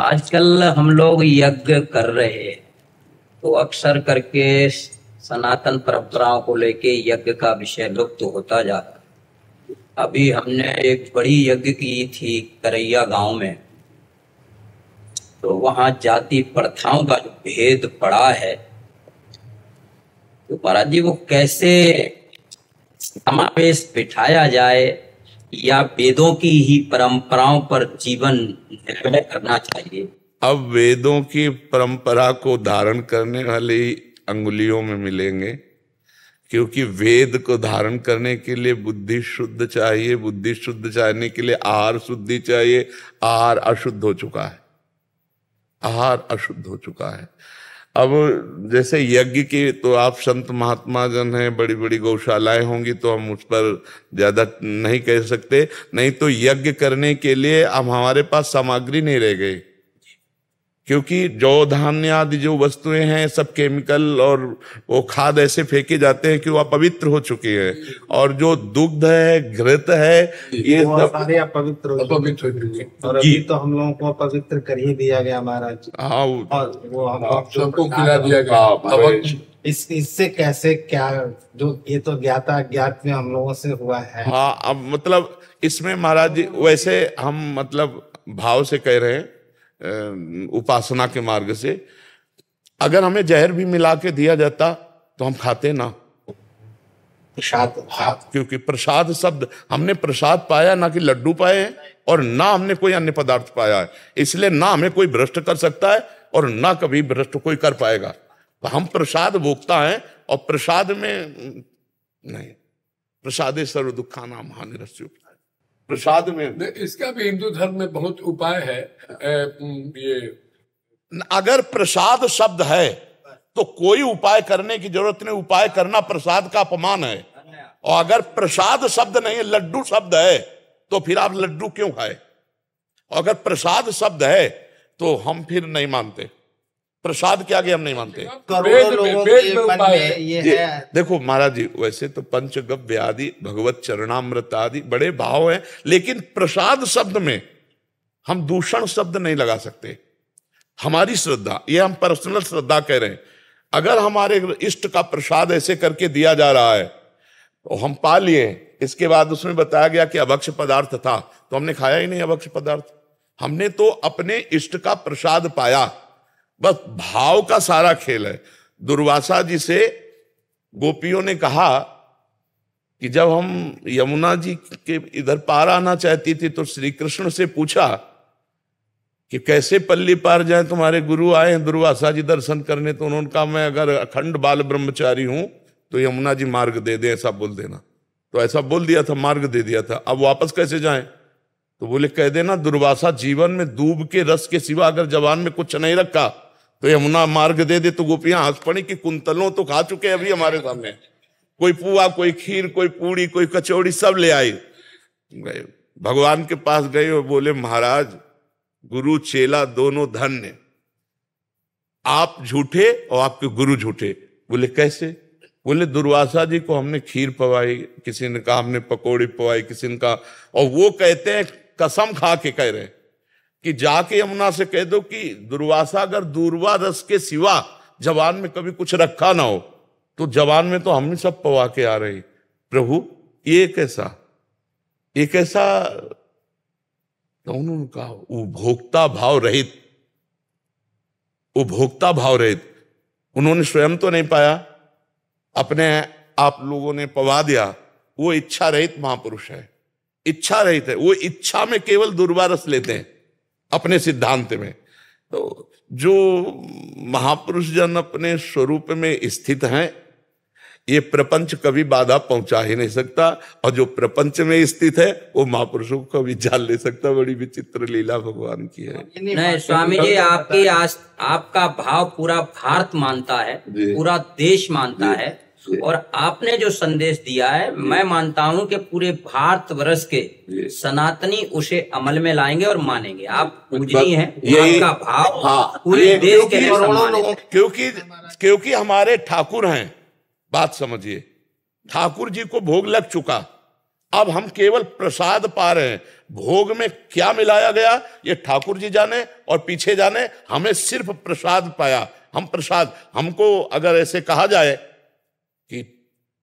आजकल हम लोग यज्ञ कर रहे हैं तो अक्सर करके सनातन परंपराओं को लेके यज्ञ का विषय लुप्त तो होता जाता अभी हमने एक बड़ी यज्ञ की थी करैया गांव में तो वहां जाति प्रथाओं का जो भेद पड़ा है तो महाराज जी वो कैसे समावेश बिठाया जाए या वेदों की ही परंपराओं पर जीवन निर्भर करना चाहिए अब वेदों की परंपरा को धारण करने वाले अंगुलियों में मिलेंगे क्योंकि वेद को धारण करने के लिए बुद्धि शुद्ध चाहिए बुद्धि शुद्ध चाहने के लिए आहार शुद्धि चाहिए आहार अशुद्ध हो चुका है आहार अशुद्ध हो चुका है अब जैसे यज्ञ की तो आप संत महात्मा जन हैं बड़ी बड़ी गौशालाएं होंगी तो हम उस पर ज्यादा नहीं कह सकते नहीं तो यज्ञ करने के लिए हम हमारे पास सामग्री नहीं रह गई क्योंकि जो धान्य आदि जो वस्तुएं हैं सब केमिकल और वो खाद ऐसे फेंके जाते हैं कि वो अपवित्र हो चुके हैं और जो दुग्ध है घृत है ये सब सारे अपवित्र हो अपवित्र हो चुके और अभी तो हम लोगों को अपवित्र कर ही दिया गया महाराज हाँ और वो हाँ, सबको खिला दिया गया हाँ, इस इससे कैसे क्या जो ये तो ज्ञाता ज्ञात में हम लोगों से हुआ है हाँ अब मतलब इसमें महाराज जी वैसे हम मतलब भाव से कह रहे हैं उपासना के मार्ग से अगर हमें जहर भी मिला के दिया जाता तो हम खाते ना प्रसाद क्योंकि प्रसाद शब्द हमने प्रसाद पाया ना कि लड्डू पाए हैं और ना हमने कोई अन्य पदार्थ पाया है इसलिए ना हमें कोई भ्रष्ट कर सकता है और ना कभी भ्रष्ट कोई कर पाएगा तो हम प्रसाद भोगता है और प्रसाद में नहीं प्रसादे सर्व दुखा नाम हानिरस्युक्त प्रसाद में इसका भी हिंदू धर्म में बहुत उपाय है ये अगर प्रसाद शब्द है तो कोई उपाय करने की जरूरत नहीं उपाय करना प्रसाद का अपमान है और अगर प्रसाद शब्द नहीं है लड्डू शब्द है तो फिर आप लड्डू क्यों खाए अगर प्रसाद शब्द है तो हम फिर नहीं मानते प्रसाद के आगे हम नहीं मानते देखो महाराज जी वैसे तो गव्य आदि भगवत चरणामृत आदि बड़े भाव हैं लेकिन प्रसाद शब्द में हम दूषण शब्द नहीं लगा सकते हमारी श्रद्धा ये हम पर्सनल श्रद्धा कह रहे हैं अगर हमारे इष्ट का प्रसाद ऐसे करके दिया जा रहा है तो हम पा लिए इसके बाद उसमें बताया गया कि अभक्ष पदार्थ था तो हमने खाया ही नहीं अभक्ष पदार्थ हमने तो अपने इष्ट का प्रसाद पाया बस भाव का सारा खेल है दुर्वासा जी से गोपियों ने कहा कि जब हम यमुना जी के इधर पार आना चाहती थी तो श्री कृष्ण से पूछा कि कैसे पल्ली पार जाए तुम्हारे गुरु आए हैं दुर्वासा जी दर्शन करने तो उन्होंने कहा मैं अगर अखंड बाल ब्रह्मचारी हूं तो यमुना जी मार्ग दे दे ऐसा बोल देना तो ऐसा बोल दिया था मार्ग दे दिया था अब वापस कैसे जाए तो बोले कह देना दुर्वासा जीवन में दूब के रस के सिवा अगर जवान में कुछ नहीं रखा तो यमुना मार्ग दे दे तो गोपियां हंस पड़ी कि कुंतलों तो खा चुके अभी हमारे सामने कोई पुआ कोई खीर कोई पूड़ी कोई कचौड़ी सब ले आई गए भगवान के पास गए और बोले महाराज गुरु चेला दोनों धन्य आप झूठे और आपके गुरु झूठे बोले कैसे बोले दुर्वासा जी को हमने खीर पवाई किसी ने कहा हमने पकौड़ी पवाई किसी ने कहा और वो कहते हैं कसम खा के कह रहे कि जाके यमुना से कह दो कि दुर्वासा अगर दूरवा रस के सिवा जवान में कभी कुछ रखा ना हो तो जवान में तो हम सब पवा के आ रहे प्रभु ये कैसा ये कैसा तो उन्होंने कहा उपभोक्ता भाव रहित उपभोक्ता भाव रहित उन्होंने स्वयं तो नहीं पाया अपने आप लोगों ने पवा दिया वो इच्छा रहित महापुरुष है इच्छा रहित है वो इच्छा में केवल दुर्वारस लेते हैं अपने सिद्धांत में तो जो महापुरुष जन अपने स्वरूप में स्थित हैं ये प्रपंच कभी बाधा पहुंचा ही नहीं सकता और जो प्रपंच में स्थित है वो महापुरुषों को कभी जान ले सकता बड़ी विचित्र लीला भगवान की है नहीं स्वामी जी आपकी आज आपका भाव पूरा भारत मानता है पूरा देश मानता है और आपने जो संदेश दिया है मैं मानता हूं कि पूरे भारत वर्ष के सनातनी उसे अमल में लाएंगे और मानेंगे आप पूजनीय हैं आपका भाव हाँ, पूरे देश के क्योंकि क्योंकि हमारे ठाकुर हैं बात समझिए ठाकुर जी को भोग लग चुका अब हम केवल प्रसाद पा रहे हैं भोग में क्या मिलाया गया ये ठाकुर जी जाने और पीछे जाने हमें सिर्फ प्रसाद पाया हम प्रसाद हमको अगर ऐसे कहा जाए कि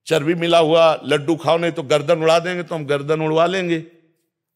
चर्बी मिला हुआ लड्डू खाओ नहीं तो गर्दन उड़ा देंगे तो हम गर्दन उड़वा लेंगे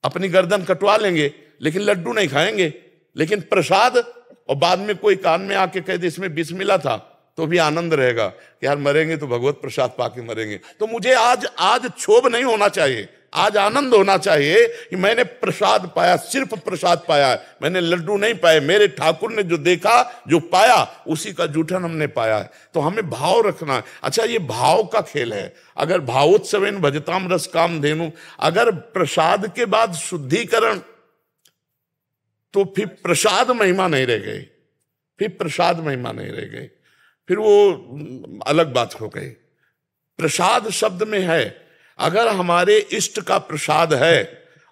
अपनी गर्दन कटवा लेंगे लेकिन लड्डू नहीं खाएंगे लेकिन प्रसाद और बाद में कोई कान में आके कह दे इसमें बिस मिला था तो भी आनंद रहेगा कि यार मरेंगे तो भगवत प्रसाद पाके मरेंगे तो मुझे आज आज क्षोभ नहीं होना चाहिए आज आनंद होना चाहिए कि मैंने प्रसाद पाया सिर्फ प्रसाद पाया है मैंने लड्डू नहीं पाए मेरे ठाकुर ने जो देखा जो पाया उसी का जूठन हमने पाया है तो हमें भाव रखना है अच्छा ये भाव का खेल है अगर इन भजताम रस काम धेनु अगर प्रसाद के बाद शुद्धिकरण तो फिर प्रसाद महिमा नहीं रह गई फिर प्रसाद महिमा नहीं रह गई फिर वो अलग बात हो गई प्रसाद शब्द में है अगर हमारे इष्ट का प्रसाद है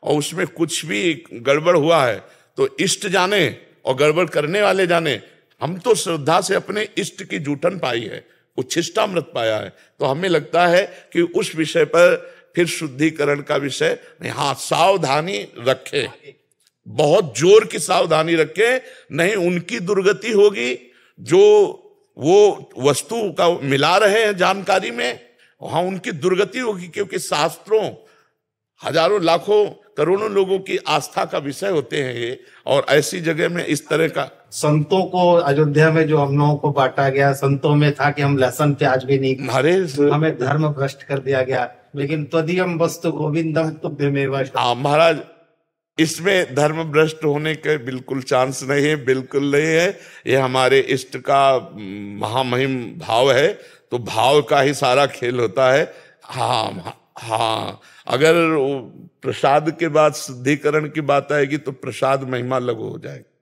और उसमें कुछ भी गड़बड़ हुआ है तो इष्ट जाने और गड़बड़ करने वाले जाने हम तो श्रद्धा से अपने इष्ट की जूठन पाई है उच्छिष्टामृत पाया है तो हमें लगता है कि उस विषय पर फिर शुद्धिकरण का विषय हाँ सावधानी रखे बहुत जोर की सावधानी रखे नहीं उनकी दुर्गति होगी जो वो वस्तु का मिला रहे हैं जानकारी में वहां उनकी दुर्गति होगी क्योंकि शास्त्रों हजारों लाखों करोड़ों लोगों की आस्था का विषय होते हैं ये और ऐसी जगह में इस तरह का संतों को अयोध्या में जो हम लोगों को बांटा गया संतों में था कि हम लहसन प्याज भी नहीं हरे हमें धर्म भ्रष्ट कर दिया गया लेकिन त्वदीयम वस्तु गोविंदम हाँ, महाराज इसमें धर्म भ्रष्ट होने के बिल्कुल चांस नहीं है बिल्कुल नहीं है ये हमारे इष्ट का हम्म, महामहिम भाव है तो भाव का ही सारा खेल होता है हाँ हाँ, हाँ। अगर प्रसाद के बाद शुद्धिकरण की बात आएगी तो प्रसाद महिमा लघु हो जाएगी